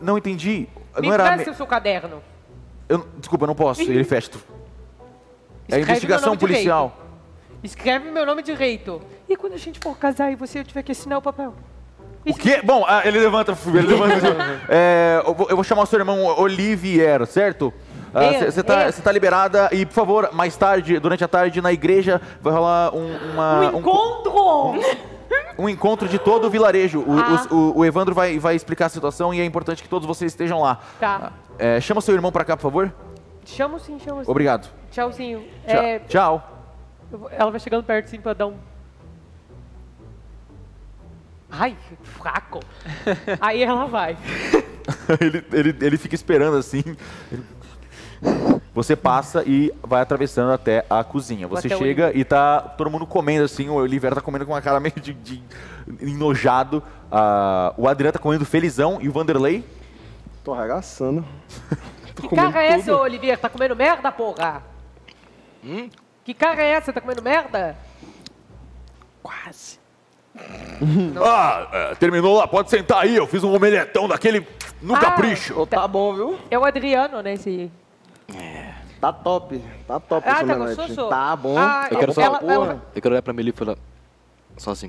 Não entendi. Me não era presta me... o seu caderno. Eu, desculpa, eu não posso. Ele fecha. É investigação policial. Escreve meu nome direito. E quando a gente for casar e você tiver que assinar o papel? O quê? Bom, ah, ele levanta. Ele levanta é, eu, vou, eu, vou, chamar o seu irmão Olivier, certo? Você ah, tá, tá, liberada e, por favor, mais tarde, durante a tarde, na igreja, vai rolar um, uma, um encontro! Um um encontro de todo o vilarejo. O, ah. o, o, Evandro vai, vai explicar a situação e é importante que todos vocês estejam lá. Tá. É, chama seu irmão para cá, por favor. Chamo sim, chamo sim. Obrigado. Tchauzinho. Tchau. É, Tchau. Ela vai chegando perto sim pra dar um... Ai, fraco. Aí ela vai. ele, ele, ele fica esperando assim. Ele... Você uhum. passa e vai atravessando até a cozinha. Você até chega e tá todo mundo comendo assim, o Oliver tá comendo com uma cara meio de, de enojado. Uh, o Adriano tá comendo felizão e o Vanderlei. Tô arregaçando. Tô que cara é essa, ô, Tá comendo merda, porra? Hum? Que cara é essa? Tá comendo merda? Quase. ah, é, terminou lá, pode sentar aí. Eu fiz um omeletão daquele no ah, capricho. Tá, tá bom, viu? É o Adriano, né? Esse é. Tá top, tá top ah, esse tá Tá bom. Ah, eu, quero ela, só, ela, ela... eu quero olhar pra Meli e falar, só assim,